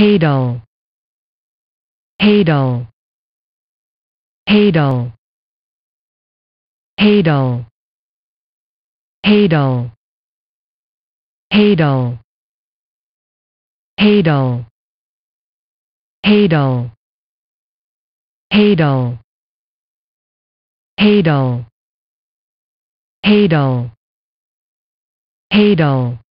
Hadel. Hadel. Hadel. Hadel. Hadel. Hadel. Hadel. Hadel. Hadel. Hadel. Hadal Hadal